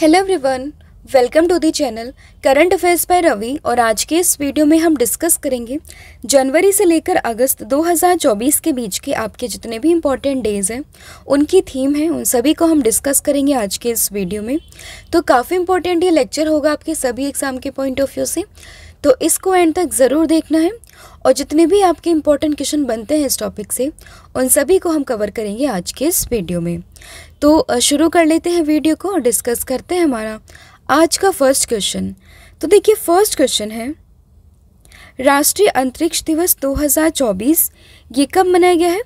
Hello everyone welcome to the channel current affairs by Ravi और आज के इस वीडियो में हम डिस्कस करेंगे जनवरी से लेकर अगस्त 2024 के बीच के आपके जितने भी इम्पोर्टेंट डेज हैं उनकी थीम है उन सभी को हम डिस्कस करेंगे आज के इस वीडियो में तो काफ़ी इम्पोर्टेंट ये लेक्चर होगा आपके सभी एग्ज़ाम के पॉइंट ऑफ व्यू से तो इसको एंड तक ज़रूर देखना है और जितने भी आपके इम्पोर्टेंट क्वेश्चन बनते हैं इस टॉपिक से उन सभी को हम कवर करेंगे आज के इस वीडियो में तो शुरू कर लेते हैं वीडियो को और डिस्कस करते हैं हमारा आज का फर्स्ट क्वेश्चन तो देखिए फर्स्ट क्वेश्चन है राष्ट्रीय अंतरिक्ष दिवस 2024 ये कब मनाया गया है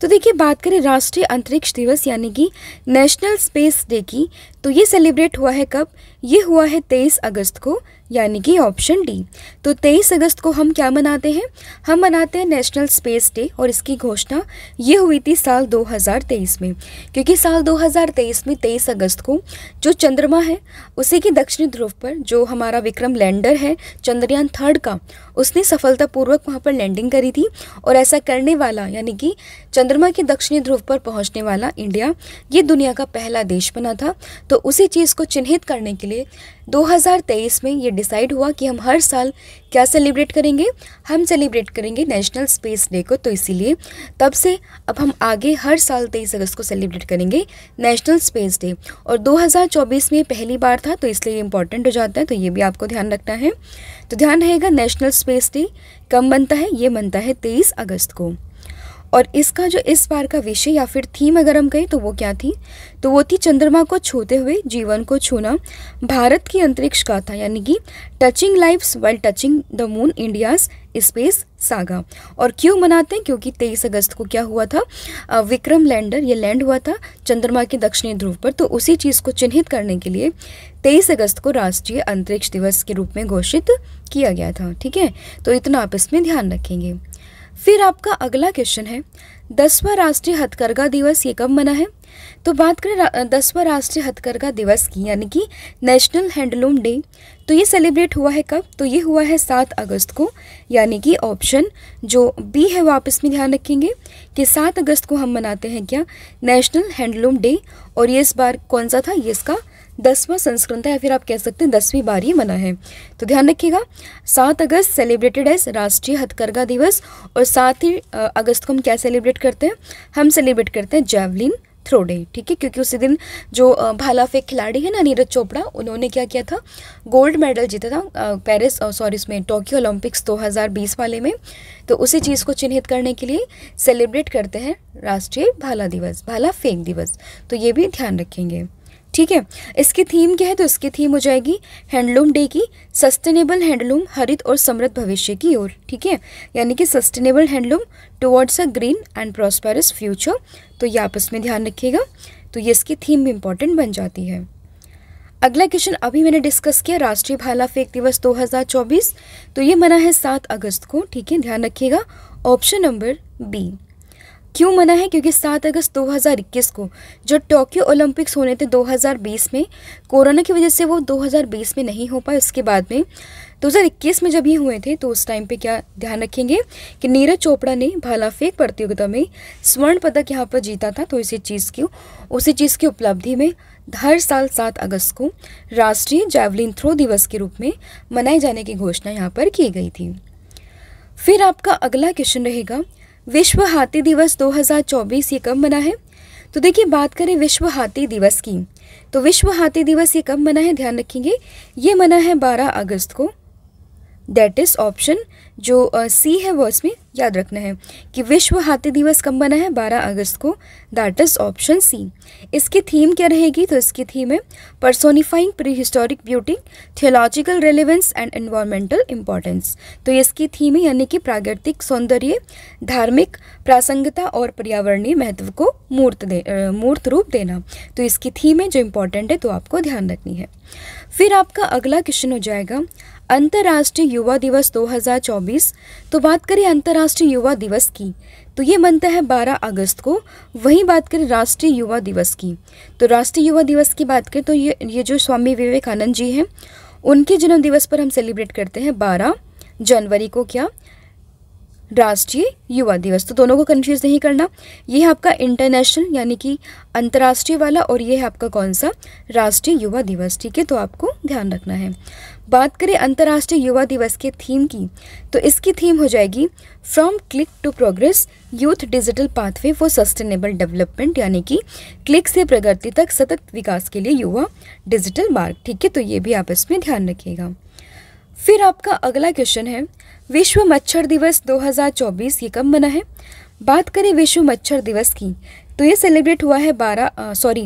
तो देखिए बात करें राष्ट्रीय अंतरिक्ष दिवस यानी कि नेशनल स्पेस डे की तो ये सेलिब्रेट हुआ है कब ये हुआ है 23 अगस्त को यानी कि ऑप्शन डी तो 23 अगस्त को हम क्या मनाते हैं हम मनाते हैं नेशनल स्पेस डे और इसकी घोषणा ये हुई थी साल 2023 में क्योंकि साल 2023 में 23 अगस्त को जो चंद्रमा है उसी के दक्षिणी ध्रुव पर जो हमारा विक्रम लैंडर है चंद्रयान थर्ड का उसने सफलतापूर्वक वहाँ पर लैंडिंग करी थी और ऐसा करने वाला यानी कि चंद्रमा के दक्षिणी ध्रुव पर पहुँचने वाला इंडिया ये दुनिया का पहला देश बना था तो उसी चीज़ को चिन्हित करने के लिए 2023 में ये डिसाइड हुआ कि हम हर साल क्या सेलिब्रेट करेंगे हम सेलिब्रेट करेंगे नेशनल स्पेस डे को तो इसीलिए तब से अब हम आगे हर साल 23 अगस्त को सेलिब्रेट करेंगे नेशनल स्पेस डे और 2024 में पहली बार था तो इसलिए इम्पॉर्टेंट हो जाता है तो ये भी आपको ध्यान रखना है तो ध्यान रहेगा नेशनल स्पेस डे कब बनता है ये बनता है तेईस अगस्त को और इसका जो इस बार का विषय या फिर थीम अगर हम कहें तो वो क्या थी तो वो थी चंद्रमा को छूते हुए जीवन को छूना भारत की अंतरिक्ष गाथा यानी कि touching lives well touching the moon India's space saga और क्यों मनाते हैं क्योंकि 23 अगस्त को क्या हुआ था विक्रम लैंडर ये लैंड हुआ था चंद्रमा के दक्षिणी ध्रुव पर तो उसी चीज़ को चिन्हित करने के लिए 23 अगस्त को राष्ट्रीय अंतरिक्ष दिवस के रूप में घोषित किया गया था ठीक है तो इतना आप इसमें ध्यान रखेंगे फिर आपका अगला क्वेश्चन है दसवां राष्ट्रीय हथकरघा दिवस ये कब मना है तो बात करें दसवां राष्ट्रीय हथकरघा दिवस की यानी कि नेशनल हैंडलूम डे तो ये सेलिब्रेट हुआ है कब तो ये हुआ है सात अगस्त को यानी कि ऑप्शन जो बी है वो आप इसमें ध्यान रखेंगे कि सात अगस्त को हम मनाते हैं क्या नेशनल हैंडलूम डे और ये इस बार कौन सा था ये इसका दसवां संस्करण था या फिर आप कह सकते हैं दसवीं बार ये मना है तो ध्यान रखिएगा सात अगस्त सेलिब्रेटेड एज राष्ट्रीय हथकरघा दिवस और सात ही अगस्त को हम क्या सेलिब्रेट करते हैं हम सेलिब्रेट करते हैं जैवलिन थ्रो डे ठीक है क्योंकि उसी दिन जो भाला फेंक खिलाड़ी है ना नीरज चोपड़ा उन्होंने क्या किया था गोल्ड मेडल जीता था पेरिस सॉरी इसमें टोक्यो ओलंपिक्स 2020 वाले में तो उसी चीज़ को चिन्हित करने के लिए सेलिब्रेट करते हैं राष्ट्रीय भाला दिवस भाला फेंक दिवस तो ये भी ध्यान रखेंगे ठीक है इसकी थीम क्या है तो इसकी थीम हो जाएगी हैंडलूम डे की सस्टेनेबल हैंडलूम हरित और समृद्ध भविष्य की ओर ठीक है यानी कि sustainable handloom towards a green and prosperous future तो ये आप इसमें ध्यान रखिएगा तो ये इसकी थीम भी इम्पॉर्टेंट बन जाती है अगला क्वेश्चन अभी मैंने डिस्कस किया राष्ट्रीय भाला फेंक दिवस 2024 तो ये मना है सात अगस्त को ठीक है ध्यान रखिएगा ऑप्शन नंबर बी क्यों मना है क्योंकि 7 अगस्त 2021 को जो टोक्यो ओलंपिक्स होने थे 2020 में कोरोना की वजह से वो 2020 में नहीं हो पाए उसके बाद में 2021 में जब ये हुए थे तो उस टाइम पे क्या ध्यान रखेंगे कि नीरज चोपड़ा ने भाला फेंक प्रतियोगिता में स्वर्ण पदक यहाँ पर जीता था तो इसी चीज़ की उसी चीज़ की उपलब्धि में हर साल सात अगस्त को राष्ट्रीय जैवलिन थ्रो दिवस के रूप में मनाए जाने की घोषणा यहाँ पर की गई थी फिर आपका अगला क्वेश्चन रहेगा विश्व हाथी दिवस 2024 ये कब मना है तो देखिए बात करें विश्व हाथी दिवस की तो विश्व हाथी दिवस ये कब मना है ध्यान रखेंगे ये मना है 12 अगस्त को दैट इज ऑप्शन जो सी है वर्ड्स में याद रखना है कि विश्व हाथी दिवस कब मना है 12 अगस्त को दैट इज ऑप्शन सी इसकी थीम क्या रहेगी तो इसकी थीम है personifying prehistoric beauty theological relevance and environmental importance तो इसकी थीम है यानी कि प्राकृतिक सौंदर्य धार्मिक प्रासंगिकता और पर्यावरणीय महत्व को मूर्त दे मूर्त रूप देना तो इसकी थीम है जो इम्पोर्टेंट है तो आपको ध्यान रखनी है फिर आपका अगला क्वेश्चन हो जाएगा अंतर्राष्ट्रीय युवा दिवस 2024 तो बात करें अंतर्राष्ट्रीय युवा दिवस की तो ये बनता है 12 अगस्त को वहीं बात करें राष्ट्रीय युवा दिवस की तो राष्ट्रीय युवा दिवस की बात करें तो ये ये जो स्वामी विवेकानंद जी हैं उनके जन्म दिवस पर हम सेलिब्रेट करते हैं बारह जनवरी को क्या राष्ट्रीय युवा दिवस तो दोनों को कन्फ्यूज नहीं करना ये है आपका इंटरनेशनल यानी कि अंतर्राष्ट्रीय वाला और ये है आपका कौन सा राष्ट्रीय युवा दिवस ठीक है तो आपको ध्यान रखना है बात करें अंतर्राष्ट्रीय युवा दिवस के थीम की तो इसकी थीम हो जाएगी from click to progress youth digital pathway for sustainable development यानी कि क्लिक से प्रगति तक सतत विकास के लिए युवा डिजिटल मार्ग ठीक है तो ये भी आप इसमें ध्यान रखिएगा फिर आपका अगला क्वेश्चन है विश्व मच्छर दिवस 2024 ये कब मना है बात करें विश्व मच्छर दिवस की तो ये सेलिब्रेट हुआ है 12 सॉरी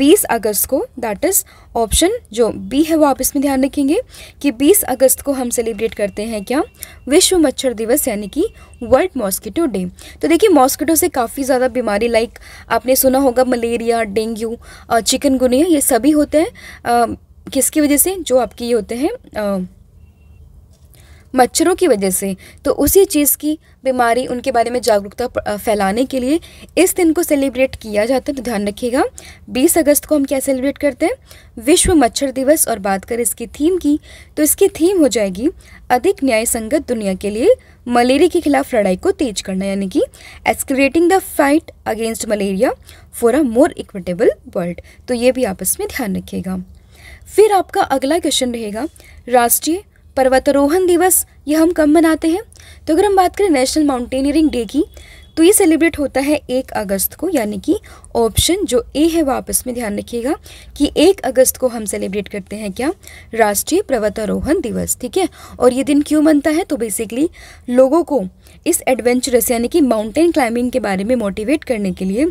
20 अगस्त को दैट इज़ ऑप्शन जो बी है वो आप इसमें ध्यान रखेंगे कि 20 अगस्त को हम सेलिब्रेट करते हैं क्या विश्व मच्छर दिवस यानी कि वर्ल्ड मॉस्किटो डे तो देखिए मॉस्किटो से काफ़ी ज़्यादा बीमारी लाइक आपने सुना होगा मलेरिया डेंगू चिकनगुनिया ये सभी होते हैं किसकी वजह से जो आपके ये होते हैं मच्छरों की वजह से तो उसी चीज़ की बीमारी उनके बारे में जागरूकता फैलाने के लिए इस दिन को सेलिब्रेट किया जाता है तो ध्यान रखिएगा 20 अगस्त को हम क्या सेलिब्रेट करते हैं विश्व मच्छर दिवस और बात करें इसकी थीम की तो इसकी थीम हो जाएगी अधिक न्याय संगत दुनिया के लिए मलेरिया के खिलाफ लड़ाई को तेज करना यानी कि accelerating the fight against malaria for a more equitable world तो ये भी आपस में ध्यान रखिएगा फिर आपका अगला क्वेश्चन रहेगा राष्ट्रीय पर्वतारोहण दिवस यह हम कब मनाते हैं तो अगर हम बात करें नेशनल माउंटेनियरिंग डे की तो ये सेलिब्रेट होता है एक अगस्त को यानी कि ऑप्शन जो ए है वापस आपस में ध्यान रखिएगा कि एक अगस्त को हम सेलिब्रेट करते हैं क्या राष्ट्रीय पर्वतारोहण दिवस ठीक है और ये दिन क्यों बनता है तो बेसिकली लोगों को इस एडवेंचरस यानी कि माउंटेन क्लाइंबिंग के बारे में मोटिवेट करने के लिए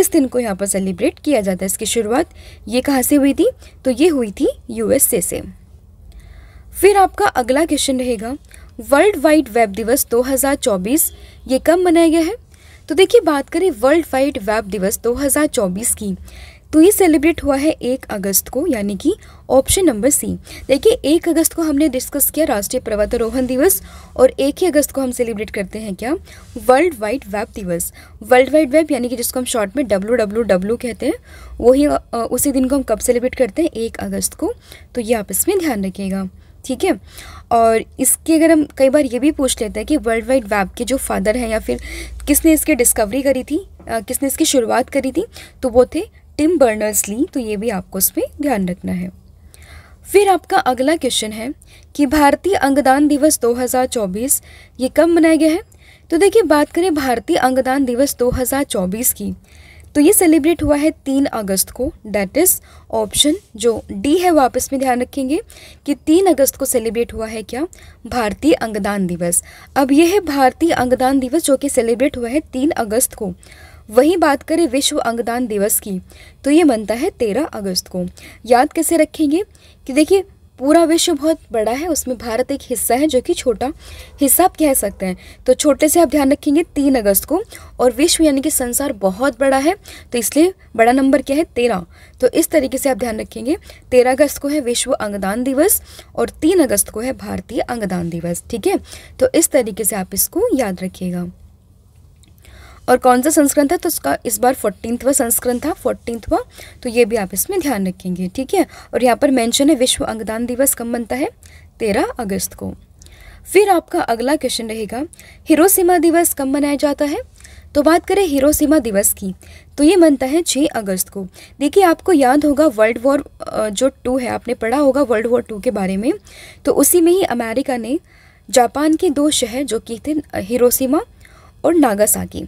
इस दिन को यहाँ पर सेलिब्रेट किया जाता है इसकी शुरुआत ये कहाँ से हुई थी तो ये हुई थी यूएसए से फिर आपका अगला क्वेश्चन रहेगा वर्ल्ड वाइड वेब दिवस 2024 ये कब मनाया गया है तो देखिए बात करें वर्ल्ड वाइड वेब दिवस 2024 की तो ये सेलिब्रेट हुआ है एक अगस्त को यानी कि ऑप्शन नंबर सी देखिए एक अगस्त को हमने डिस्कस किया राष्ट्रीय पर्वतारोहण दिवस और एक ही अगस्त को हम सेलिब्रेट करते हैं क्या वर्ल्ड वाइड वेब दिवस वर्ल्ड वाइड वेब यानी कि जिसको हम शॉर्ट में डब्लू डब्लू डब्लू कहते हैं वही उसी दिन को हम कब सेलिब्रेट करते हैं एक अगस्त को तो ये आप इसमें ध्यान रखिएगा ठीक है और इसके अगर हम कई बार ये भी पूछ लेते हैं कि वर्ल्ड वाइड वेब के जो फादर हैं या फिर किसने इसकी डिस्कवरी करी थी आ, किसने इसकी शुरुआत करी थी तो वो थे टिम बर्नर्स ली तो ये भी आपको इस पर ध्यान रखना है फिर आपका अगला क्वेश्चन है कि भारतीय अंगदान दिवस 2024 ये कब मनाया गया है तो देखिए बात करें भारतीय अंगदान दिवस 2024 की तो ये सेलिब्रेट हुआ है तीन अगस्त को डैट इज़ ऑप्शन जो डी है वो आप इसमें ध्यान रखेंगे कि तीन अगस्त को सेलिब्रेट हुआ है क्या भारतीय अंगदान दिवस अब यह है भारतीय अंगदान दिवस जो कि सेलिब्रेट हुआ है तीन अगस्त को वहीं बात करें विश्व अंगदान दिवस की तो ये बनता है तेरह अगस्त को याद कैसे रखेंगे कि देखिए पूरा विश्व बहुत बड़ा है उसमें भारत एक हिस्सा है जो कि छोटा हिस्सा आप कह सकते हैं तो छोटे से आप ध्यान रखेंगे तीन अगस्त को और विश्व यानी कि संसार बहुत बड़ा है तो इसलिए बड़ा नंबर क्या है तेरह तो इस तरीके से आप ध्यान रखेंगे तेरह अगस्त को है विश्व अंगदान दिवस और तीन अगस्त को है भारतीय अंगदान दिवस ठीक है तो इस तरीके से आप इसको याद रखिएगा और कौन सा संस्करण था तो उसका इस बार फोर्टीनथवा संस्करण था फोर्टीनथवा तो ये भी आप इसमें ध्यान रखेंगे ठीक है और यहाँ पर मेंशन है विश्व अंगदान दिवस कब बनता है तेरह अगस्त को फिर आपका अगला क्वेश्चन रहेगा हिरोसीमा दिवस कब मनाया जाता है तो बात करें हिरोसीमा दिवस की तो ये मनता है 6 अगस्त को देखिए आपको याद होगा वर्ल्ड वॉर जो टू है आपने पढ़ा होगा वर्ल्ड वॉर टू के बारे में तो उसी में ही अमेरिका ने जापान के दो शहर जो कि थे हिरोसीमा और नागासाकी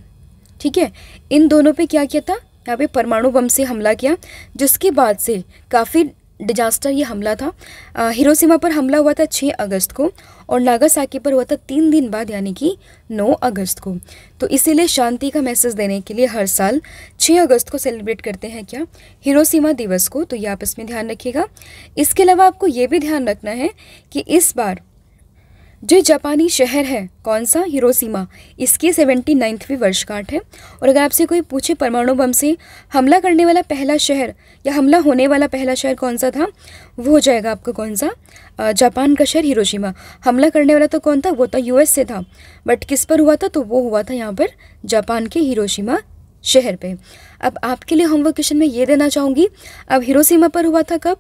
ठीक है इन दोनों पे क्या किया था यहाँ पे परमाणु बम से हमला किया जिसके बाद से काफ़ी डिजास्टर ये हमला था आ, हिरोशिमा पर हमला हुआ था 6 अगस्त को और नागासाकी पर हुआ था तीन दिन बाद यानी कि 9 अगस्त को तो इसीलिए शांति का मैसेज देने के लिए हर साल 6 अगस्त को सेलिब्रेट करते हैं क्या हिरोशिमा दिवस को तो ये आप इसमें ध्यान रखिएगा इसके अलावा आपको ये भी ध्यान रखना है कि इस बार जो जापानी शहर है कौन सा हिरोशिमा इसकी सेवेंटी नाइन्थवीं वर्षगांठ है और अगर आपसे कोई पूछे परमाणु बम से हमला करने वाला पहला शहर या हमला होने वाला पहला शहर कौन सा था वो हो जाएगा आपका कौन सा जापान का शहर हिरोशिमा हमला करने वाला तो कौन था वो तो यूएस से था बट किस पर हुआ था तो वो हुआ था यहाँ पर जापान के हिरोशिमा शहर पे अब आपके लिए होमवर्क क्वेश्चन में ये देना चाहूँगी अब हिरोशिमा पर हुआ था कब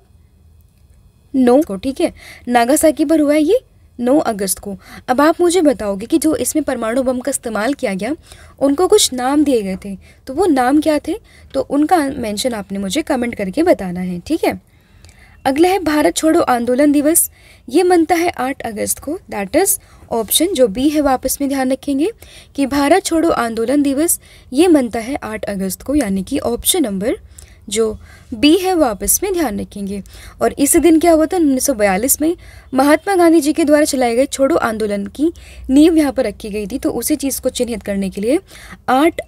नो no. ठीक है नागासाकी पर हुआ है ये 9 अगस्त को अब आप मुझे बताओगे कि जो इसमें परमाणु बम का इस्तेमाल किया गया उनको कुछ नाम दिए गए थे तो वो नाम क्या थे तो उनका मेंशन आपने मुझे कमेंट करके बताना है ठीक है अगला है भारत छोड़ो आंदोलन दिवस ये मनता है 8 अगस्त को दैट इज़ ऑप्शन जो बी है वापस में ध्यान रखेंगे कि भारत छोड़ो आंदोलन दिवस ये मनता है आठ अगस्त को यानी कि ऑप्शन नंबर जो बी है वो आप इसमें ध्यान रखेंगे और इसी दिन क्या हुआ था 1942 में महात्मा गांधी जी के द्वारा चलाए गए छोड़ो आंदोलन की नींव यहाँ पर रखी गई थी तो उसी चीज़ को चिन्हित करने के लिए आठ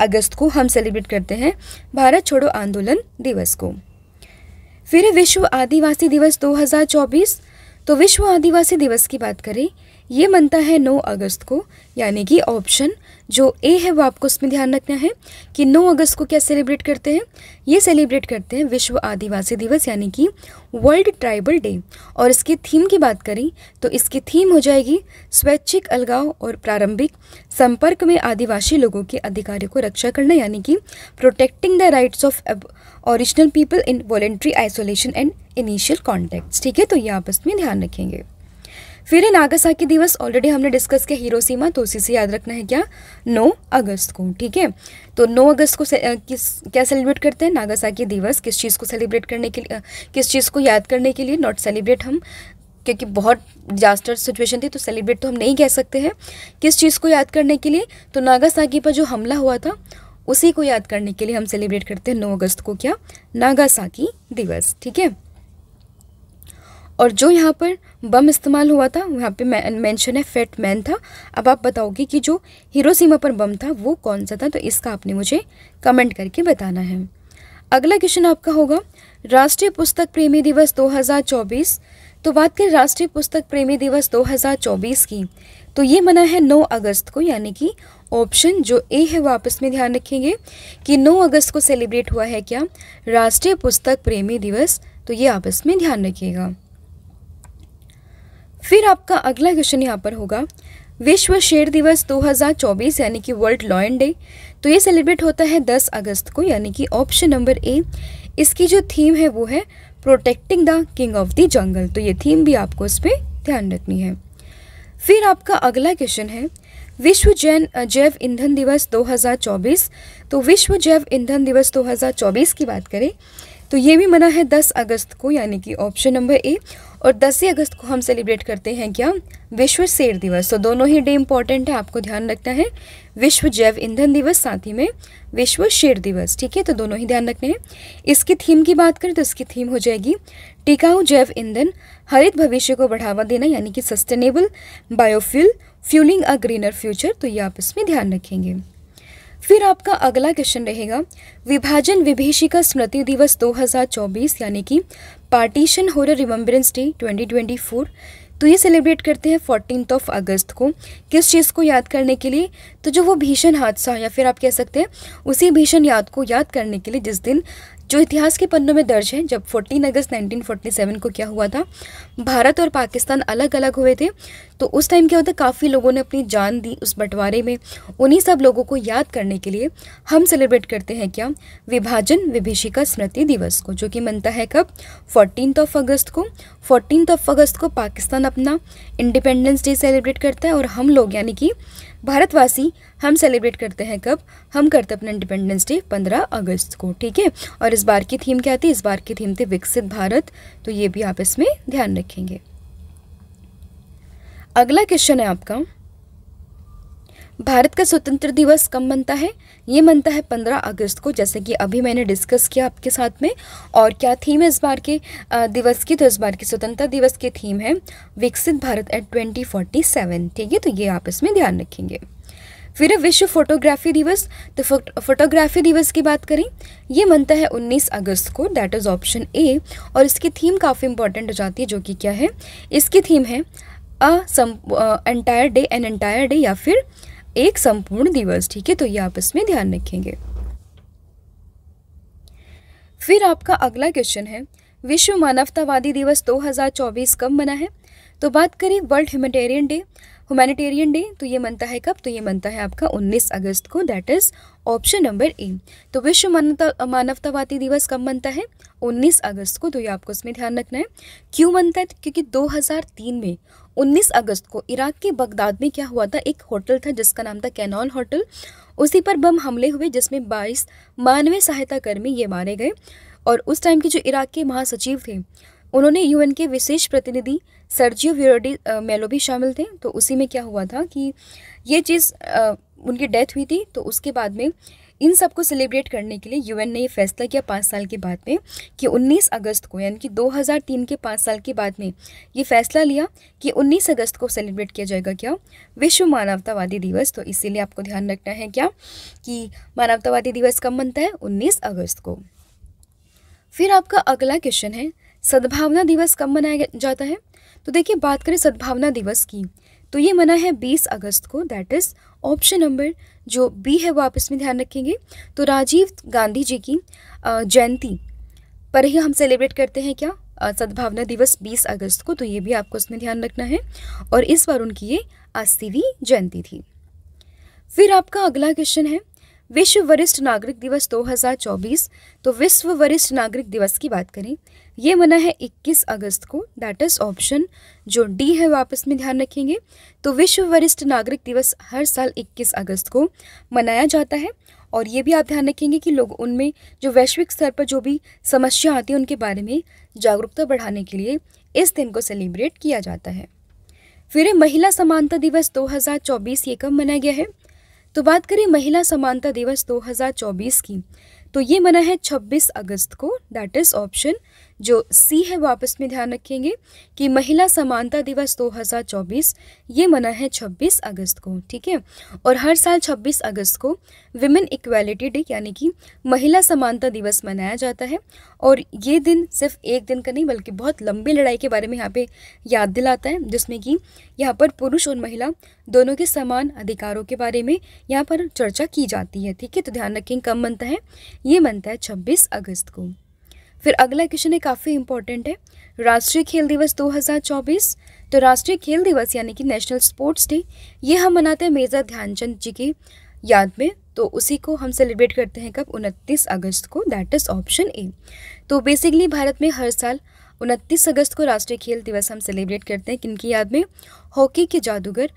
अगस्त को हम सेलिब्रेट करते हैं भारत छोड़ो आंदोलन दिवस को फिर विश्व आदिवासी दिवस 2024 तो विश्व आदिवासी दिवस की बात करें ये मनता है नौ अगस्त को यानी कि ऑप्शन जो ए है वो आपको उसमें ध्यान रखना है कि 9 अगस्त को क्या सेलिब्रेट करते हैं ये सेलिब्रेट करते हैं विश्व आदिवासी दिवस यानी कि वर्ल्ड ट्राइबल डे और इसकी थीम की बात करें तो इसकी थीम हो जाएगी स्वैच्छिक अलगाव और प्रारंभिक संपर्क में आदिवासी लोगों के अधिकारों को रक्षा करना यानी कि protecting the rights of original people in voluntary isolation and initial contact ठीक है तो ये आप इसमें ध्यान रखेंगे फिर है नागासाकी दिवस ऑलरेडी हमने डिस्कस किया हीरो सीमा तो उसी से याद रखना है क्या 9 अगस्त को ठीक है तो 9 अगस्त को से, किस क्या सेलिब्रेट करते हैं नागासाकी दिवस किस चीज़ को सेलिब्रेट करने के लिए किस चीज़ को याद करने के लिए नॉट सेलिब्रेट हम क्योंकि बहुत डिजास्टर सिचुएशन थी तो सेलिब्रेट तो हम नहीं कह सकते हैं किस चीज़ को याद करने के लिए तो नागासाकी पर जो हमला हुआ था उसी को याद करने के लिए हम सेलिब्रेट करते हैं नौ अगस्त को क्या नागासाकी दिवस ठीक है और जो यहाँ पर बम इस्तेमाल हुआ था वहाँ पे मेंशन है फेट मैन था अब आप बताओगे कि जो हिरोसीमा पर बम था वो कौन सा था तो इसका आपने मुझे कमेंट करके बताना है अगला क्वेश्चन आपका होगा राष्ट्रीय पुस्तक प्रेमी दिवस 2024 तो बात करें राष्ट्रीय पुस्तक प्रेमी दिवस 2024 की तो ये मना है 9 अगस्त को यानी कि ऑप्शन जो ए है वो आपस में ध्यान रखेंगे कि 9 अगस्त को सेलिब्रेट हुआ है क्या राष्ट्रीय पुस्तक प्रेमी दिवस तो ये आपस में ध्यान रखिएगा फिर आपका अगला क्वेश्चन यहाँ पर होगा विश्व शेर दिवस 2024 यानी कि वर्ल्ड लॉयन डे तो ये सेलिब्रेट होता है 10 अगस्त को यानी कि ऑप्शन नंबर ए इसकी जो थीम है वो है protecting the king of the jungle तो ये थीम भी आपको इस पर ध्यान रखनी है फिर आपका अगला क्वेश्चन है विश्व जैन जैव ईंधन दिवस 2024 तो विश्व जैव ईंधन दिवस 2024 की बात करें तो ये भी मना है 10 अगस्त को यानी कि ऑप्शन नंबर ए और 10 अगस्त को हम सेलिब्रेट करते हैं क्या विश्व शेर दिवस तो दोनों ही डे इम्पॉर्टेंट है आपको ध्यान रखना है विश्व जैव ईंधन दिवस साथ ही में विश्व शेर दिवस ठीक है तो दोनों ही ध्यान रखने हैं इसकी थीम की बात करें तो इसकी थीम हो जाएगी टिकाऊ जैव ईंधन हरित भविष्य को बढ़ावा देना यानी कि sustainable biofuel fueling a greener future तो ये आप इसमें ध्यान रखेंगे फिर आपका अगला क्वेश्चन रहेगा विभाजन विभीषिका स्मृति दिवस 2024 यानी कि पार्टीशन हॉरर रिमेम्बरेंस डे 2024 तो ये सेलिब्रेट करते हैं फोर्टीन ऑफ अगस्त को किस चीज़ को याद करने के लिए तो जो वो भीषण हादसा या फिर आप कह सकते हैं उसी भीषण याद को याद करने के लिए जिस दिन जो इतिहास के पन्नों में दर्ज है जब 14 अगस्त 1947 को क्या हुआ था भारत और पाकिस्तान अलग अलग हुए थे तो उस टाइम क्या होता काफ़ी लोगों ने अपनी जान दी उस बंटवारे में उन्हीं सब लोगों को याद करने के लिए हम सेलिब्रेट करते हैं क्या विभाजन विभीषिका स्मृति दिवस को जो कि मनता है कब फोर्टीन ऑफ अगस्त को फोर्टीन ऑफ अगस्त को पाकिस्तान अपना इंडिपेंडेंस डे सेलिब्रेट करता है और हम लोग यानी कि भारतवासी हम सेलिब्रेट करते हैं कब हम करते अपना इंडिपेंडेंस डे 15 अगस्त को ठीक है और इस बार की थीम क्या थी इस बार की थीम थी विकसित भारत तो ये भी आप इसमें ध्यान रखेंगे अगला क्वेश्चन है आपका भारत का स्वतंत्र दिवस कब मनता है ये बनता है पंद्रह अगस्त को जैसे कि अभी मैंने डिस्कस किया आपके साथ में और क्या थीम है इस बार के दिवस की तो इस बार की स्वतंत्रता दिवस की थीम है विकसित Bharat at twenty forty seven ठीक है तो ये आप इसमें ध्यान रखेंगे फिर विश्व फोटोग्राफी दिवस तो फोटोग्राफी दिवस की बात करें ये मनता है 19 अगस्त को डैट इज़ ऑप्शन ए और इसकी थीम काफ़ी इंपॉर्टेंट हो जाती है जो कि क्या है इसकी थीम है a entire day an entire day या फिर एक संपूर्ण दिवस ठीक है तो ये आप इसमें ध्यान रखेंगे फिर आपका अगला क्वेश्चन है विश्व मानवतावादी दिवस 2024 कब मना है तो बात करें world humanitarian day humanitarian day तो ये मनता है कब तो ये मनता है आपका 19 अगस्त को that is option number A तो विश्व मानवता मानवतावादी दिवस कब मनता है 19 अगस्त को तो ये आपको इसमें ध्यान रखना है क्यों मनता है क्योंकि 2003 में 19 अगस्त को इराक के बगदाद में क्या हुआ था एक होटल था जिसका नाम था कैनॉल होटल उसी पर बम हमले हुए जिसमें बाईस मानवीय सहायता कर्मी ये मारे गए और उस टाइम के जो इराक के महासचिव थे उन्होंने यूएन के विशेष प्रतिनिधि सर्जियो व्यूरोडी मेलो भी शामिल थे तो उसी में क्या हुआ था कि ये चीज़ उनकी डेथ हुई थी तो उसके बाद में इन सबको सेलिब्रेट करने के लिए यूएन ने ये फैसला किया पाँच साल के बाद में कि 19 अगस्त को यानी कि 2003 के पाँच साल के बाद में ये फैसला लिया कि 19 अगस्त को सेलिब्रेट किया जाएगा क्या विश्व मानवतावादी दिवस तो इसीलिए आपको ध्यान रखना है क्या कि मानवतावादी दिवस कब मनता है उन्नीस अगस्त को फिर आपका अगला क्वेश्चन है सद्भावना दिवस कब मनाया जाता है तो देखिए बात करें सद्भावना दिवस की तो ये मना है 20 अगस्त को दैट इज़ ऑप्शन नंबर जो बी है वो आप इसमें ध्यान रखेंगे तो राजीव गांधी जी की जयंती पर ही हम सेलिब्रेट करते हैं क्या सद्भावना दिवस 20 अगस्त को तो ये भी आपको इसमें ध्यान रखना है और इस बार उनकी ये अस्सीवीं जयंती थी फिर आपका अगला क्वेश्चन है विश्व वरिष्ठ नागरिक दिवस 2024 तो विश्व वरिष्ठ नागरिक दिवस की बात करें ये मना है 21 अगस्त को दैट इज ऑप्शन जो डी है वो में ध्यान रखेंगे तो विश्व वरिष्ठ नागरिक दिवस हर साल 21 अगस्त को मनाया जाता है और ये भी आप ध्यान रखेंगे कि लोग उनमें जो वैश्विक स्तर पर जो भी समस्या आती है उनके बारे में जागरूकता बढ़ाने के लिए इस दिन को सेलिब्रेट किया जाता है फिर महिला समानता दिवस 2024 ये कब मनाया गया है तो बात करें महिला समानता दिवस 2024 की तो ये मना है 26 अगस्त को दैट इज ऑप्शन जो सी है वो आपस में ध्यान रखेंगे कि महिला समानता दिवस 2024 ये मना है 26 अगस्त को ठीक है और हर साल 26 अगस्त को विमेन इक्वेलिटी डे यानी कि महिला समानता दिवस मनाया जाता है और ये दिन सिर्फ एक दिन का नहीं बल्कि बहुत लंबी लड़ाई के बारे में यहाँ पे याद दिलाता है जिसमें कि यहाँ पर पुरुष और महिला दोनों के समान अधिकारों के बारे में यहाँ पर चर्चा की जाती है ठीक है तो ध्यान रखें कब बनता है ये बनता है छब्बीस अगस्त को फिर अगला क्वेश्चन है काफ़ी इंपॉर्टेंट है राष्ट्रीय खेल दिवस 2024 तो राष्ट्रीय खेल दिवस यानी कि नेशनल स्पोर्ट्स डे ये हम मनाते हैं मेजर ध्यानचंद जी की याद में तो उसी को हम सेलिब्रेट करते हैं कब उनतीस अगस्त को दैट इज़ ऑप्शन ए तो बेसिकली भारत में हर साल उनतीस अगस्त को राष्ट्रीय खेल दिवस हम सेलिब्रेट करते हैं किन की याद में हॉकी के जादूगर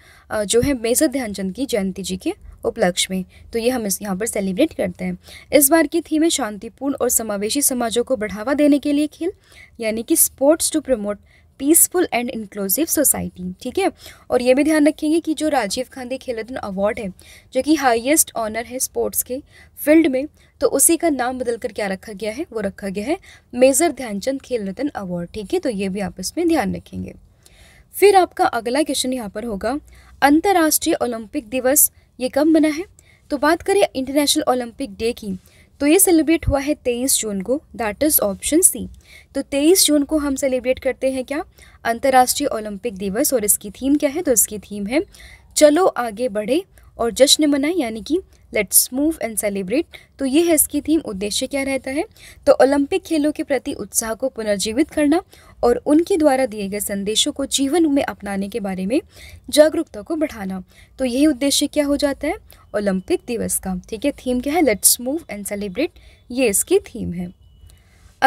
जो है मेजर ध्यानचंद की जयंती जी के उपलक्ष्य में तो ये हम इस यहाँ पर सेलिब्रेट करते हैं इस बार की थीम है शांतिपूर्ण और समावेशी समाजों को बढ़ावा देने के लिए खेल यानी कि sports to promote peaceful and inclusive society ठीक है और ये भी ध्यान रखेंगे कि जो राजीव गांधी खेल रत्न अवार्ड है जो कि हाईएस्ट ऑनर है स्पोर्ट्स के फील्ड में तो उसी का नाम बदल कर क्या रखा गया है वो रखा गया है मेजर ध्यानचंद खेल रत्न अवार्ड ठीक है तो ये भी आप इसमें ध्यान रखेंगे फिर आपका अगला क्वेश्चन यहाँ पर होगा अंतर्राष्ट्रीय ओलंपिक दिवस ये कब मना है तो बात करें इंटरनेशनल ओलंपिक डे की तो ये सेलिब्रेट हुआ है तेईस जून को दैट इज़ ऑप्शन सी तो तेईस जून को हम सेलिब्रेट करते हैं क्या अंतर्राष्ट्रीय ओलंपिक दिवस और इसकी थीम क्या है तो इसकी थीम है चलो आगे बढ़े और जश्न मनाएं यानी कि लेट्स मूव एंड सेलिब्रेट तो ये है इसकी थीम उद्देश्य क्या रहता है तो ओलंपिक खेलों के प्रति उत्साह को पुनर्जीवित करना और उनके द्वारा दिए गए संदेशों को जीवन में अपनाने के बारे में जागरूकता को बढ़ाना तो यही उद्देश्य क्या हो जाता है ओलंपिक दिवस का ठीक है थीम क्या है लेट्स मूव एंड सेलिब्रेट ये इसकी थीम है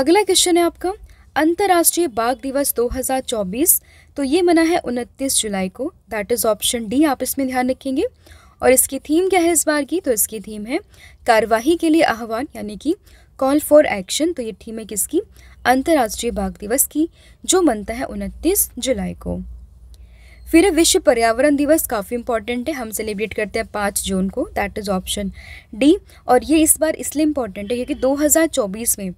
अगला क्वेश्चन है आपका अंतर्राष्ट्रीय बाघ दिवस 2024 तो ये मना है 29 जुलाई को दैट इज़ ऑप्शन डी आप इसमें ध्यान रखेंगे और इसकी थीम क्या है इस बार की तो इसकी थीम है कार्यवाही के लिए आह्वान यानी कि कॉल फॉर एक्शन तो ये थीम है किसकी अंतर्राष्ट्रीय बाघ दिवस की जो मनता है उनतीस जुलाई को फिर विश्व पर्यावरण दिवस काफ़ी इंपॉर्टेंट है हम सेलिब्रेट करते हैं पाँच जून को दैट इज़ ऑप्शन डी और ये इस बार इसलिए इम्पॉर्टेंट है क्योंकि 2024 में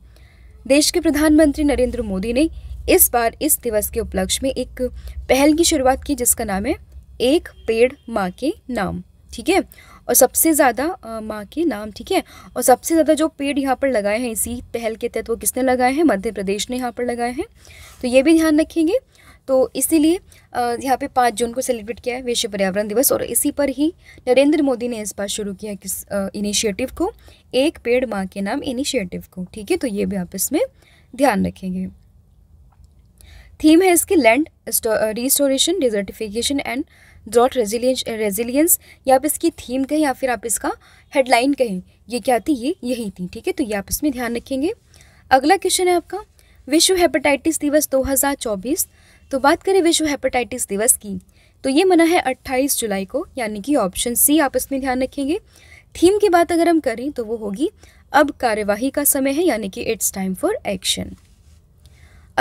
देश के प्रधानमंत्री नरेंद्र मोदी ने इस बार इस दिवस के उपलक्ष्य में एक पहल की शुरुआत की जिसका नाम है एक पेड़ माँ के नाम ठीक है और सबसे ज़्यादा माँ के नाम ठीक है और सबसे ज़्यादा जो पेड़ यहाँ पर लगाए हैं इसी पहल के तहत वो किसने लगाए हैं मध्य प्रदेश ने यहाँ पर लगाए हैं तो ये भी ध्यान रखेंगे तो इसीलिए यहाँ पे पाँच जून को सेलिब्रेट किया है विश्व पर्यावरण दिवस और इसी पर ही नरेंद्र मोदी ने इस बार शुरू किया किस इनिशिएटिव को एक पेड़ माँ के नाम इनिशिएटिव को ठीक है तो ये भी आप इसमें ध्यान रखेंगे थीम है इसकी land restoration desertification and drought resilience resilience या आप इसकी थीम कहें या फिर आप इसका हेडलाइन कहें ये क्या थी ये यही थी ठीक है तो ये आप इसमें ध्यान रखेंगे अगला क्वेश्चन है आपका विश्व हेपेटाइटिस दिवस 2024 तो बात करें विश्व हेपेटाइटिस दिवस की तो ये मना है 28 जुलाई को यानी कि ऑप्शन सी आप इसमें ध्यान रखेंगे थीम की बात अगर हम करें तो वो होगी अब कार्यवाही का समय है यानी कि इट्स टाइम फॉर एक्शन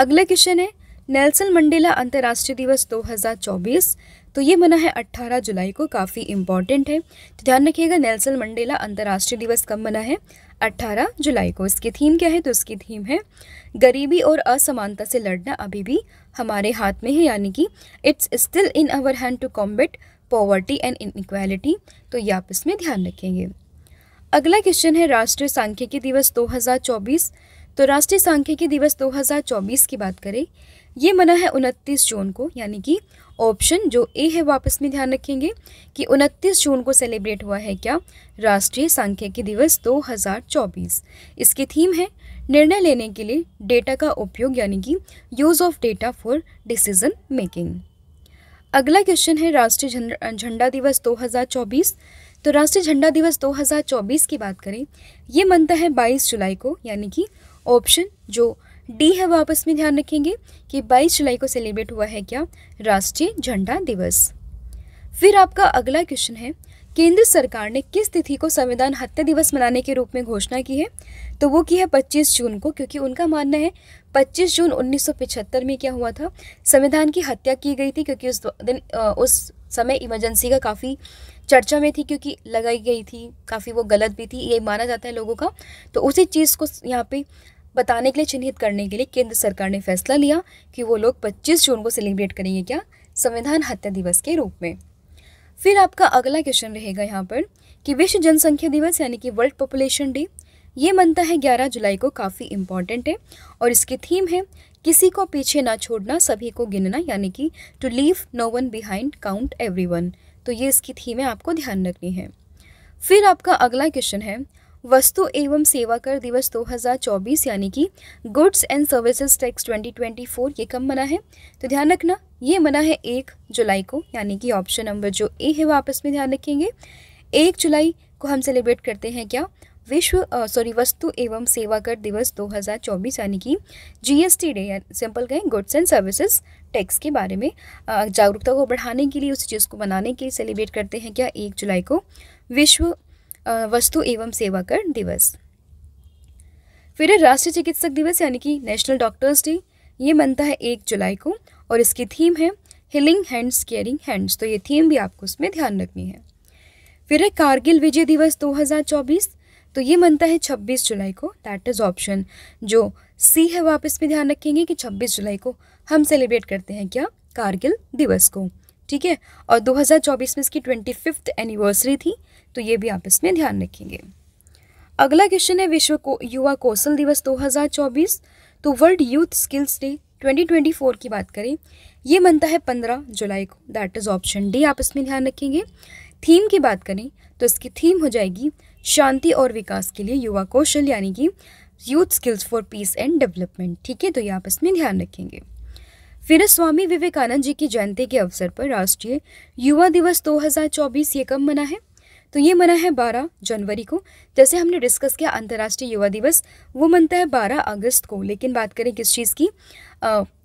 अगला क्वेश्चन है नेल्सन मंडेला अंतर्राष्ट्रीय दिवस 2024 तो ये मना है 18 जुलाई को काफ़ी इंपॉर्टेंट है तो ध्यान रखिएगा नेल्सन मंडेला अंतर्राष्ट्रीय दिवस कब मना है 18 जुलाई को इसकी थीम क्या है तो इसकी थीम है गरीबी और असमानता से लड़ना अभी भी हमारे हाथ में है यानी कि it's still in our hand to combat poverty and inequality तो ये आप इसमें ध्यान रखेंगे अगला क्वेश्चन है राष्ट्रीय सांख्यिकी दिवस 2024 तो राष्ट्रीय सांख्यिकी दिवस 2024 की बात करें ये मना है उनतीस जून को यानी कि ऑप्शन जो ए है वापस में ध्यान रखेंगे कि 29 जून को सेलिब्रेट हुआ है क्या राष्ट्रीय सांख्यिकी दिवस 2024 इसकी थीम है निर्णय लेने के लिए डेटा का उपयोग यानी कि use of data for decision making अगला क्वेश्चन है राष्ट्रीय झंडा दिवस 2024 तो राष्ट्रीय झंडा दिवस 2024 की बात करें ये मनता है 22 जुलाई को यानी कि ऑप्शन जो डी है वो आपस में ध्यान रखेंगे कि 22 जुलाई को सेलिब्रेट हुआ है क्या राष्ट्रीय झंडा दिवस फिर आपका अगला क्वेश्चन है केंद्र सरकार ने किस तिथि को संविधान हत्या दिवस मनाने के रूप में घोषणा की है तो वो की है 25 जून को क्योंकि उनका मानना है 25 जून 1975 में क्या हुआ था संविधान की हत्या की गई थी क्योंकि उस दिन उस समय इमरजेंसी का काफ़ी चर्चा में थी क्योंकि लगाई गई थी काफ़ी वो गलत भी थी ये माना जाता है लोगों का तो उसी चीज़ को यहाँ पे बताने के लिए चिन्हित करने के लिए केंद्र सरकार ने फैसला लिया कि वो लोग 25 जून को सेलिब्रेट करेंगे क्या संविधान हत्या दिवस के रूप में फिर आपका अगला क्वेश्चन रहेगा यहाँ पर कि विश्व जनसंख्या दिवस यानी कि वर्ल्ड पॉपुलेशन डे ये मनता है 11 जुलाई को काफ़ी इंपॉर्टेंट है और इसकी थीम है किसी को पीछे ना छोड़ना सभी को गिनना यानी कि to leave no one behind count every तो ये इसकी थीम है आपको ध्यान रखनी है फिर आपका अगला क्वेश्चन है वस्तु एवं सेवा कर दिवस 2024 यानी कि गुड्स एंड सर्विसेज टैक्स 2024 ये कब मना है तो ध्यान रखना ये मना है एक जुलाई को यानी कि ऑप्शन नंबर जो ए है वो आप इसमें ध्यान रखेंगे एक जुलाई को हम सेलिब्रेट करते हैं क्या विश्व सॉरी वस्तु एवं सेवा कर दिवस 2024 यानी कि जीएसटी डे सिंपल कहें गुड्स एंड सर्विसेज टैक्स के बारे में जागरूकता को बढ़ाने के लिए उस चीज़ को बनाने के लिए सेलिब्रेट करते हैं क्या एक जुलाई को विश्व वस्तु एवं सेवा कर दिवस फिर है राष्ट्रीय चिकित्सक दिवस यानी कि नेशनल डॉक्टर्स डे ये मनता है एक जुलाई को और इसकी थीम है हिलिंग हैंड्स केयरिंग हैंड्स तो ये थीम भी आपको उसमें ध्यान रखनी है फिर है कारगिल विजय दिवस 2024 तो ये मनता है 26 जुलाई को दैट इज़ ऑप्शन जो सी है वो आप इसमें ध्यान रखेंगे कि 26 जुलाई को हम सेलिब्रेट करते हैं क्या कारगिल दिवस को ठीक है और 2024 में इसकी ट्वेंटी एनिवर्सरी थी तो ये भी आप इसमें ध्यान रखेंगे अगला क्वेश्चन है विश्व को युवा कौशल दिवस 2024 तो वर्ल्ड यूथ स्किल्स डे 2024 की बात करें ये बनता है 15 जुलाई को दैट इज़ ऑप्शन डी आप इसमें ध्यान रखेंगे थीम की बात करें तो इसकी थीम हो जाएगी शांति और विकास के लिए युवा कौशल यानी कि youth skills for peace and development ठीक है तो ये आप इसमें ध्यान रखेंगे फिर स्वामी विवेकानंद जी की जयंती के अवसर पर राष्ट्रीय युवा दिवस 2024 ये कब मना है तो ये मना है 12 जनवरी को जैसे हमने डिस्कस किया अंतर्राष्ट्रीय युवा दिवस वो मनता है 12 अगस्त को लेकिन बात करें किस चीज़ की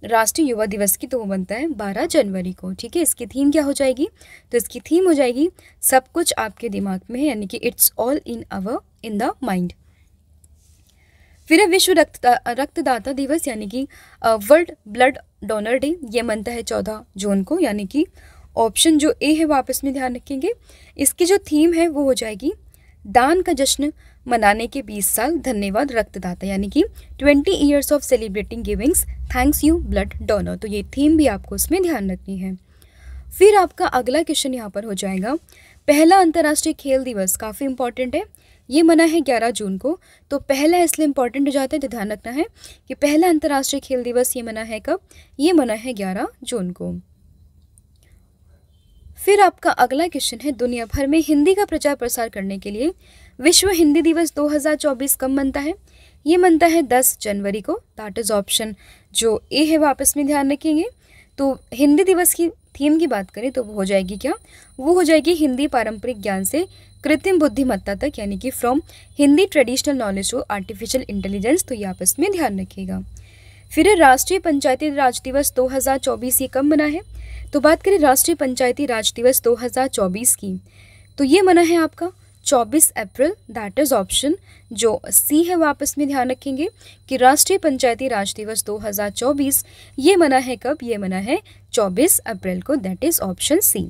राष्ट्रीय युवा दिवस की तो वो बनता है 12 जनवरी को ठीक है इसकी थीम क्या हो जाएगी तो इसकी थीम हो जाएगी सब कुछ आपके दिमाग में है यानी कि it's all in our in the mind फिर है विश्व रक्त रक्तदाता दिवस यानी कि वर्ल्ड ब्लड डोनर डे ये मनता है चौदह जून को यानी कि ऑप्शन जो ए है वो आप इसमें ध्यान रखेंगे इसकी जो थीम है वो हो जाएगी दान का जश्न मनाने के 20 साल धन्यवाद रक्तदाता यानी कि 20 years of celebrating givings thanks you blood donor तो ये थीम भी आपको इसमें ध्यान रखनी है फिर आपका अगला क्वेश्चन यहाँ पर हो जाएगा पहला अंतर्राष्ट्रीय खेल दिवस काफ़ी इंपॉर्टेंट है ये मना है 11 जून को तो पहला इसलिए इम्पॉर्टेंट हो जाता है तो ध्यान रखना है कि पहला अंतर्राष्ट्रीय खेल दिवस ये मना है कब ये मना है 11 जून को फिर आपका अगला क्वेश्चन है दुनिया भर में हिंदी का प्रचार प्रसार करने के लिए विश्व हिंदी दिवस 2024 कब मनता है ये मनता है 10 जनवरी को दैट इज़ ऑप्शन जो ए है वो आपस में ध्यान रखेंगे तो हिंदी दिवस की थीम की बात करें तो वो हो जाएगी क्या वो हो जाएगी हिंदी पारंपरिक ज्ञान से कृत्रिम बुद्धिमत्ता तक यानी कि from Hindi traditional knowledge to artificial intelligence तो ये आपस में ध्यान रखिएगा फिर राष्ट्रीय पंचायती राज दिवस 2024 ये कब मना है तो बात करें राष्ट्रीय पंचायती राज दिवस 2024 की तो ये मना है आपका 24 अप्रैल दैट इज़ ऑप्शन जो सी है वो में ध्यान रखेंगे कि राष्ट्रीय पंचायती राज दिवस 2024 ये मना है कब ये मना है 24 अप्रैल को दैट इज़ ऑप्शन सी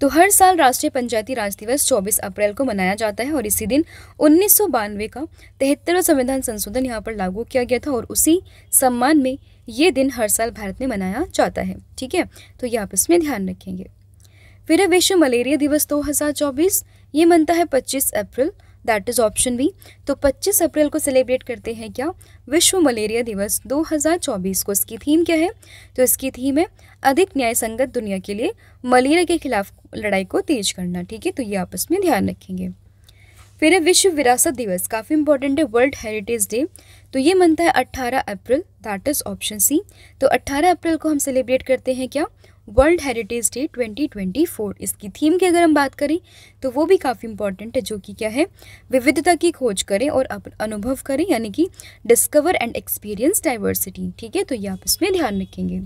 तो हर साल राष्ट्रीय पंचायती राज दिवस 24 अप्रैल को मनाया जाता है और इसी दिन उन्नीस का तिहत्तरवा संविधान संशोधन यहाँ पर लागू किया गया था और उसी सम्मान में ये दिन हर साल भारत में मनाया जाता है ठीक है तो ये आप इसमें ध्यान रखेंगे फिर है विश्व मलेरिया दिवस 2024 ये मनता है 25 अप्रैल दैट इज़ ऑप्शन बी तो 25 अप्रैल को सेलिब्रेट करते हैं क्या विश्व मलेरिया दिवस 2024 को इसकी थीम क्या है तो इसकी थीम है अधिक न्याय संगत दुनिया के लिए मलेरिया के खिलाफ लड़ाई को तेज करना ठीक है तो ये आपस में ध्यान रखेंगे फिर है विश्व विरासत दिवस काफ़ी इंपॉर्टेंट है वर्ल्ड हेरिटेज डे तो ये मनता है 18 अप्रैल दैट इज़ ऑप्शन सी तो 18 अप्रैल को हम सेलिब्रेट करते हैं क्या वर्ल्ड हेरिटेज डे 2024 इसकी थीम की अगर हम बात करें तो वो भी काफ़ी इंपॉर्टेंट है जो कि क्या है विविधता की खोज करें और अनुभव करें यानी कि डिस्कवर एंड एक्सपीरियंस डाइवर्सिटी ठीक है तो ये आप इसमें ध्यान रखेंगे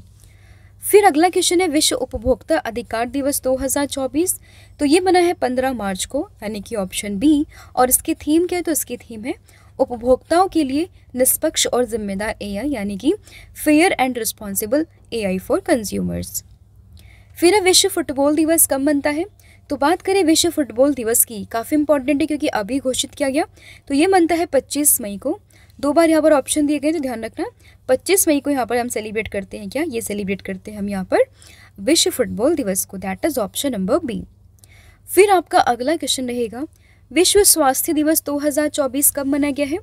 फिर अगला क्वेश्चन है विश्व उपभोक्ता अधिकार दिवस 2024 तो ये मना है 15 मार्च को यानी कि ऑप्शन बी और इसकी थीम क्या है तो इसकी थीम है उपभोक्ताओं के लिए निष्पक्ष और जिम्मेदार एआई यानी कि fair and responsible AI for consumers फिर अब विश्व फुटबॉल दिवस कब बनता है तो बात करें विश्व फुटबॉल दिवस की काफ़ी इंपॉर्टेंट है क्योंकि अभी घोषित किया गया तो ये बनता है 25 मई को दो बार यहाँ पर ऑप्शन दिए गए तो ध्यान रखना 25 मई को यहाँ पर हम सेलिब्रेट करते हैं क्या ये सेलिब्रेट करते हैं हम यहाँ पर विश्व फुटबॉल दिवस को that is option number B फिर आपका अगला क्वेश्चन रहेगा विश्व स्वास्थ्य दिवस 2024 कब मनाया गया है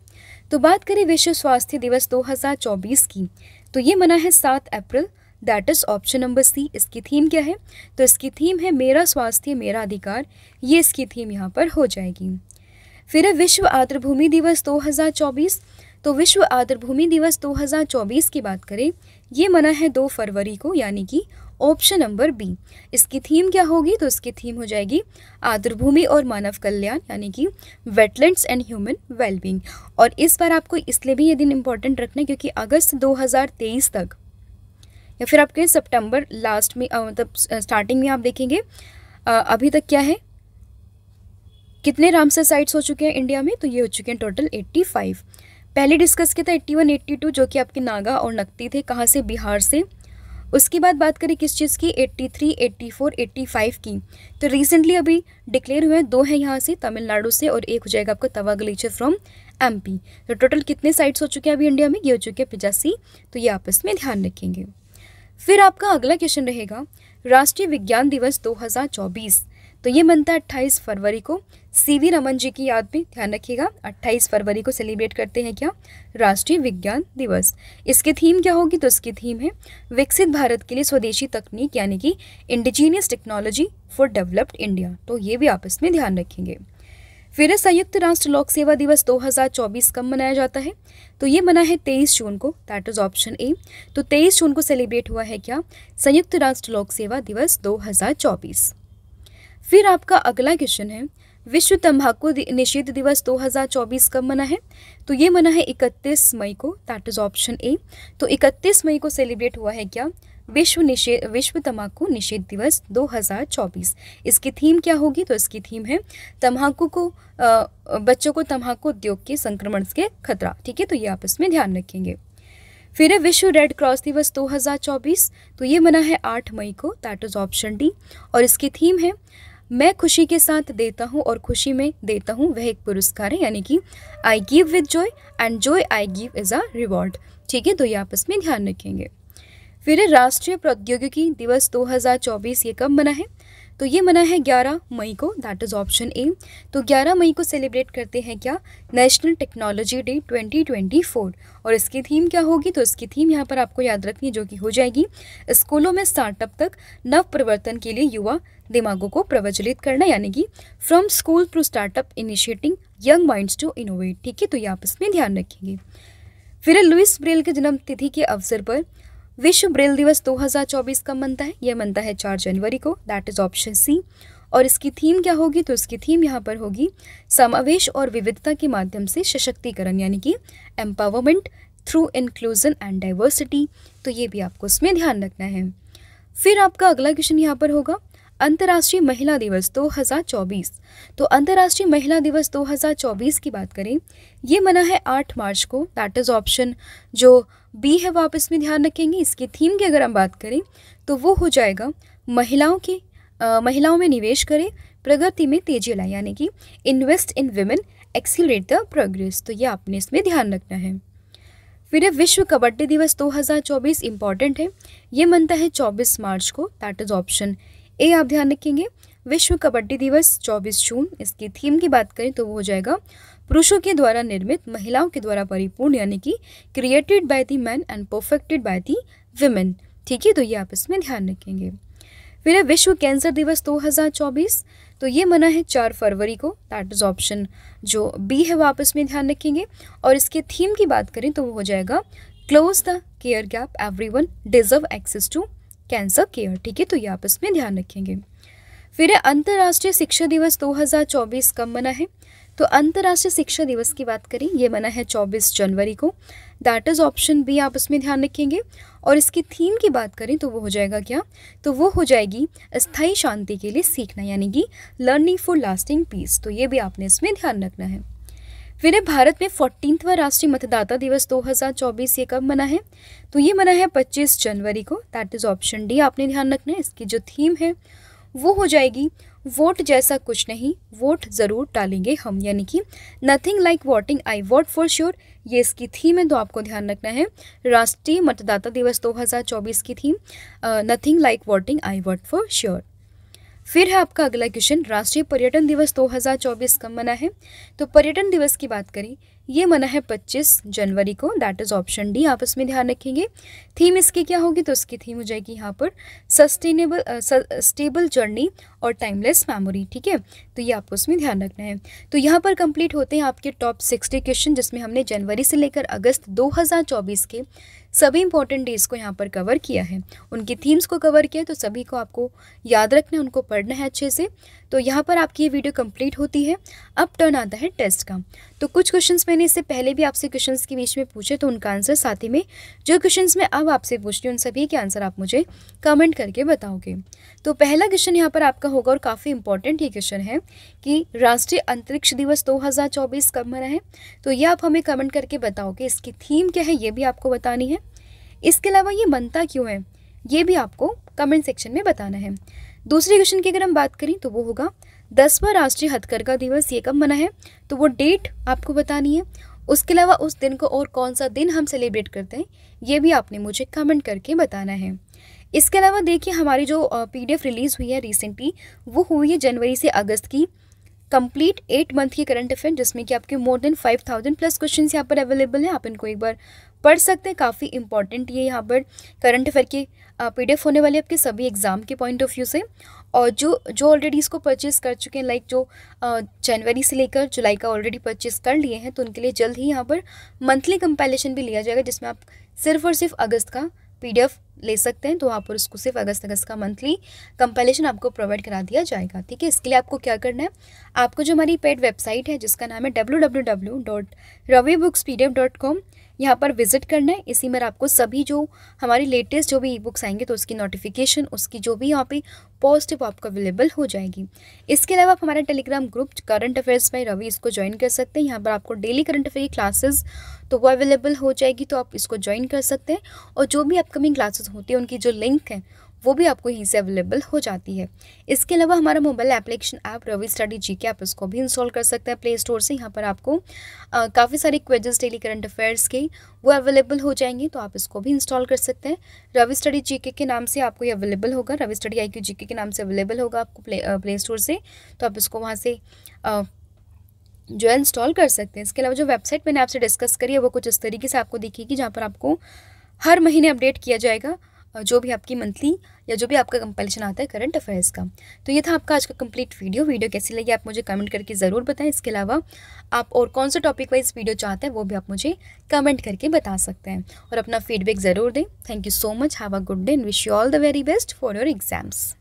तो बात करें विश्व स्वास्थ्य दिवस 2024 की तो ये मना है सात अप्रैल that is option number C इसकी थीम क्या है तो इसकी थीम है मेरा स्वास्थ्य मेरा अधिकार ये इसकी थीम यहाँ पर हो जाएगी फिर है विश्व आर्द्रभूमि दिवस 2024 तो विश्व आर्द्रभूमि दिवस 2024 की बात करें ये मना है दो फरवरी को यानी कि ऑप्शन नंबर बी इसकी थीम क्या होगी तो इसकी थीम हो जाएगी आर्द्रभूमि और मानव कल्याण यानी कि वेटलैंड्स एंड ह्यूमन वेलबींग और इस बार आपको इसलिए भी ये दिन इम्पॉर्टेंट रखना है क्योंकि अगस्त 2023 तक या फिर आपके सितंबर लास्ट में मतलब स्टार्टिंग में आप देखेंगे अभी तक क्या है कितने रामसर साइट्स हो चुके हैं इंडिया में तो ये हो चुके हैं टोटल 85 पहले डिस्कस किया था 81 82 जो कि आपके नागा और नकती थे कहाँ से बिहार से उसके बाद बात करें किस चीज़ की 83, 84, 85 की तो रिसेंटली अभी डिक्लेयर हुए हैं दो हैं यहाँ से तमिलनाडु से और एक हो जाएगा आपका तवा गलीचर फ्रॉम एमपी तो टोटल कितने साइट्स हो चुके हैं अभी इंडिया में ये हो चुके हैं पिजासी तो ये आपस में ध्यान रखेंगे फिर आपका अगला क्वेश्चन रहेगा राष्ट्रीय विज्ञान दिवस 2024 तो ये मनता है अट्ठाईस फरवरी को सीवी रमन जी की याद में ध्यान रखिएगा 28 फरवरी को सेलिब्रेट करते हैं क्या राष्ट्रीय विज्ञान दिवस इसकी थीम क्या होगी तो इसकी थीम है विकसित भारत के लिए स्वदेशी तकनीक यानी कि indigenous technology for developed India तो ये भी आप इसमें ध्यान रखेंगे फिर संयुक्त राष्ट्र लोक सेवा दिवस 2024 कब मनाया जाता है तो ये मना है 23 जून को दैट इज ऑप्शन ए तो 23 जून को सेलिब्रेट हुआ है क्या संयुक्त राष्ट्र लोक सेवा दिवस 2024 फिर आपका अगला क्वेश्चन है विश्व तंबाकू निषेध दिवस 2024 कब मना है तो ये मना है 31 मई को दैट इज ऑप्शन ए तो 31 मई को सेलिब्रेट हुआ है क्या विश्व निषेध विश्व तम्बाकू निषेध दिवस 2024 इसकी थीम क्या होगी तो इसकी थीम है तम्बाकू को आ, बच्चों को तम्बाकू उद्योग के संक्रमण के खतरा ठीक है तो ये आप इसमें ध्यान रखेंगे फिर है विश्व रेड क्रॉस दिवस 2024 तो ये मना है 8 मई को दैट इज ऑप्शन डी और इसकी थीम है मैं खुशी के साथ देता हूँ और खुशी में देता हूँ वह एक पुरस्कार है यानी कि I give with joy and joy I give is a reward ठीक है तो ये आप इसमें ध्यान रखेंगे फिर राष्ट्रीय प्रौद्योगिकी दिवस 2024 ये कब मना है तो ये मना है 11 मई को दैट इज़ ऑप्शन ए तो 11 मई को सेलिब्रेट करते हैं क्या नेशनल टेक्नोलॉजी डे 2024 और इसकी थीम क्या होगी तो इसकी थीम यहाँ पर आपको याद रखनी है जो कि हो जाएगी स्कूलों में स्टार्टअप तक नव परिवर्तन के लिए युवा दिमागों को प्रवचलित करना यानी कि from school to startup initiating young minds to innovate ठीक है तो ये आप इसमें ध्यान रखेंगे फिर लुइस ब्रेल के जन्म तिथि के अवसर पर विश्व ब्रेल दिवस 2024 का मनता है यह मनता है चार जनवरी को दैट इज ऑप्शन सी और इसकी थीम क्या होगी तो इसकी थीम यहाँ पर होगी समावेश और विविधता के माध्यम से सशक्तिकरण यानी कि empowerment through inclusion and diversity तो ये भी आपको इसमें ध्यान रखना है फिर आपका अगला क्वेश्चन यहाँ पर होगा अंतर्राष्ट्रीय महिला दिवस 2024 तो अंतर्राष्ट्रीय महिला दिवस 2024 की बात करें ये मना है 8 मार्च को दैट इज़ ऑप्शन जो बी है वो आप इसमें ध्यान रखेंगे इसके थीम की अगर हम बात करें तो वो हो जाएगा महिलाओं की महिलाओं में निवेश करें प्रगति में तेजी लाए यानी कि invest in women accelerate the progress तो ये आपने इसमें ध्यान रखना है फिर है विश्व कबड्डी दिवस 2024 इम्पॉर्टेंट है ये मनता है 24 मार्च को दैट इज ऑप्शन ए आप ध्यान रखेंगे विश्व कबड्डी दिवस 24 जून इसकी थीम की बात करें तो वो हो जाएगा पुरुषों के द्वारा निर्मित महिलाओं के द्वारा परिपूर्ण यानी कि created by the man and perfected by the women ठीक है तो ये आप इसमें ध्यान रखेंगे फिर है विश्व कैंसर दिवस 2024 तो ये मना है चार फरवरी को दैट इज ऑप्शन जो बी है वो आप इसमें ध्यान रखेंगे और इसके थीम की बात करें तो वो हो जाएगा close the care gap everyone deserve access to cancer care ठीक है तो ये आप इसमें ध्यान रखेंगे फिर है अंतर्राष्ट्रीय शिक्षा दिवस 2024 कब मना है तो अंतर्राष्ट्रीय शिक्षा दिवस की बात करें ये मना है 24 जनवरी को दैट इज़ ऑप्शन बी आप इसमें ध्यान रखेंगे और इसकी थीम की बात करें तो वो हो जाएगा क्या तो वो हो जाएगी स्थाई शांति के लिए सीखना यानी कि लर्निंग फॉर लास्टिंग पीस तो ये भी आपने इसमें ध्यान रखना है फिर भारत में फोर्टीनवा राष्ट्रीय मतदाता दिवस 2024 ये कब मना है तो ये मना है 25 जनवरी को दैट इज़ ऑप्शन डी आपने ध्यान रखना है इसकी जो थीम है वो हो जाएगी वोट जैसा कुछ नहीं वोट ज़रूर डालेंगे हम यानी कि nothing like voting I vote for sure ये इसकी थीम है तो आपको ध्यान रखना है राष्ट्रीय मतदाता दिवस 2024 की theme nothing like voting I vote for sure फिर है आपका अगला क्वेश्चन राष्ट्रीय पर्यटन दिवस 2024 कब मना है तो पर्यटन दिवस की बात करें ये मना है 25 जनवरी को दैट इज़ ऑप्शन डी आप इसमें ध्यान रखेंगे थीम इसकी क्या होगी तो इसकी थीम हो जाएगी यहाँ पर सस्टेनेबल स्टेबल जर्नी और टाइमलेस मेमोरी ठीक है तो ये आपको उसमें ध्यान रखना है तो यहाँ पर कंप्लीट होते हैं आपके टॉप सिक्सटी क्वेश्चन जिसमें हमने जनवरी से लेकर अगस्त 2024 के सभी इंपॉर्टेंट डेज को यहाँ पर कवर किया है उनकी थीम्स को कवर किया है तो सभी को आपको याद रखना है उनको पढ़ना है अच्छे से तो यहाँ पर आपकी ये वीडियो कंप्लीट होती है अब टर्न आता है टेस्ट का तो कुछ क्वेश्चंस मैंने इससे पहले भी आपसे क्वेश्चंस के बीच में पूछे तो उनका आंसर साथ ही में जो क्वेश्चंस मैं अब आपसे पूछ रही हूँ उन सभी के आंसर आप मुझे कमेंट करके बताओगे तो पहला क्वेश्चन यहाँ पर आपका होगा और काफ़ी इंपॉर्टेंट ये क्वेश्चन है कि राष्ट्रीय अंतरिक्ष दिवस दो कब मना है तो ये आप हमें कमेंट करके बताओगे इसकी थीम क्या है ये भी आपको बतानी है इसके अलावा ये मनता क्यों है ये भी आपको कमेंट सेक्शन में बताना है दूसरे क्वेश्चन की अगर हम बात करें तो वो होगा दसवां राष्ट्रीय हथकरघा दिवस ये कब मना है तो वो डेट आपको बतानी है उसके अलावा उस दिन को और कौन सा दिन हम सेलिब्रेट करते हैं ये भी आपने मुझे कमेंट करके बताना है इसके अलावा देखिए हमारी जो पीडीएफ रिलीज़ हुई है रिसेंटली वो हुई है जनवरी से अगस्त की कंप्लीट एट मंथ की करंट अफेयर जिसमें कि आपके more than five thousand plus question यहाँ पर अवेलेबल हैं आप इनको एक बार पढ़ सकते हैं काफ़ी इंपॉर्टेंट ये यहाँ पर करंट अफेयर के पीडीएफ होने वाले आपके सभी एग्ज़ाम के पॉइंट ऑफ व्यू से और जो जो ऑलरेडी इसको परचेज़ कर चुके हैं लाइक जो जनवरी से लेकर जुलाई का ऑलरेडी परचेज़ कर लिए हैं तो उनके लिए जल्द ही यहाँ पर मंथली कंपेलेशन भी लिया जाएगा जिसमें आप सिर्फ और सिर्फ अगस्त का पीडीएफ ले सकते हैं तो वहाँ पर उसको सिर्फ अगस्त अगस्त का मंथली कंपेलेशन आपको प्रोवाइड करा दिया जाएगा ठीक है इसके लिए आपको क्या करना है आपको जो हमारी पेड वेबसाइट है जिसका नाम है W W W dot Ravi books P D F dot com यहाँ पर विजिट करना है इसी में आपको सभी जो हमारी लेटेस्ट जो भी ई बुक्स आएंगे तो उसकी नोटिफिकेशन उसकी जो भी यहाँ पे पोस्ट है वो आपको अवेलेबल हो जाएगी इसके अलावा आप हमारा Telegram group current affairs by Ravi इसको ज्वाइन कर सकते हैं यहाँ पर आपको डेली करंट अफेयर की क्लासेस तो वो अवेलेबल हो जाएगी तो आप इसको ज्वाइन कर सकते हैं और जो भी अपकमिंग क्लासेस होती है उनकी जो लिंक है वो भी आपको यहीं से अवेलेबल हो जाती है इसके अलावा हमारा mobile application app Ravi study जी के आप इसको भी इंस्टॉल कर सकते हैं प्ले स्टोर से यहाँ पर आपको काफ़ी सारे क्वेजेस डेली करंट अफेयर्स के वो अवेलेबल हो जाएंगे तो आप इसको भी इंस्टॉल कर सकते हैं रवि स्टडी जी के नाम से आपको ये अवेलेबल होगा रवि स्टडी आई क्यू के नाम से अवेलेबल होगा आपको प्ले प्ले स्टोर से तो आप इसको वहाँ से जो है इंस्टॉल कर सकते हैं इसके अलावा जो वेबसाइट मैंने आपसे डिस्कस करी है वो कुछ इस तरीके से आपको दिखेगी जहाँ पर आपको हर महीने अपडेट किया जाएगा जो भी आपकी मंथली या जो भी आपका कंपल्शन आता है करंट अफेयर्स का तो ये था आपका आज का कंप्लीट वीडियो वीडियो कैसी लगी आप मुझे कमेंट करके ज़रूर बताएं इसके अलावा आप और कौन सा टॉपिक वाइज वीडियो चाहते हैं वो भी आप मुझे कमेंट करके बता सकते हैं और अपना फीडबैक ज़रूर दें thank you so much have a good day and wish you all the very best for your exams